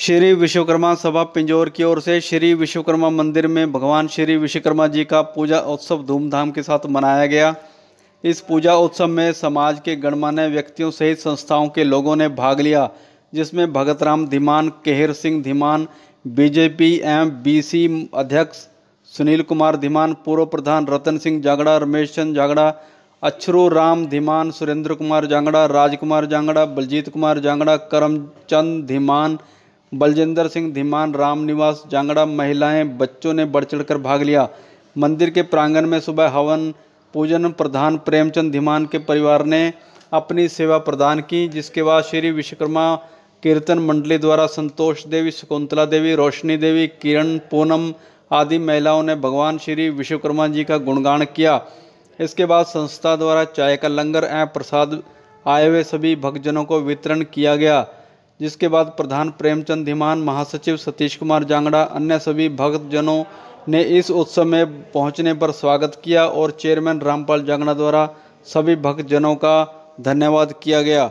श्री विश्वकर्मा सभा पिंजौर की ओर से श्री विश्वकर्मा मंदिर में भगवान श्री विश्वकर्मा जी का पूजा उत्सव धूमधाम के साथ मनाया गया इस पूजा उत्सव में समाज के गणमान्य व्यक्तियों सहित संस्थाओं के लोगों ने भाग लिया जिसमें Bhagat Ram Dhiman Kehar Singh Dhiman BJP M B अध्यक्ष सुनील कुमार धीमान पूर्व प्रधान रतन सिंह जागड़ा रमेश चंद जागड़ा अक्षरू राम धीमान सुरेंद्र कुमार जांगड़ा राजकुमार जांगड़ा बलजीत कुमार जांगड़ा करमचंद धीमान बलजेंद्र सिंह धीमान रामनिवास जांगड़ा महिलाएं बच्चों ने बढ़ चढ़ कर भाग लिया मंदिर के प्रांगण में सुबह हवन पूजन प्रधान प्रेमचंद धीमान के परिवार ने अपनी सेवा प्रदान की जिसके बाद श्री विश्वकर्मा कीर्तन मंडली द्वारा संतोष देवी शकुंतला देवी रोशनी देवी किरण पूनम आदि महिलाओं ने भगवान श्री विश्वकर्मा जी का गुणगान किया इसके बाद संस्था द्वारा चाय का लंगर एवं प्रसाद आए हुए सभी भक्तजनों को वितरण किया गया जिसके बाद प्रधान प्रेमचंद धीमान महासचिव सतीश कुमार जांगड़ा अन्य सभी भक्तजनों ने इस उत्सव में पहुंचने पर स्वागत किया और चेयरमैन रामपाल जांगड़ा द्वारा सभी भक्तजनों का धन्यवाद किया गया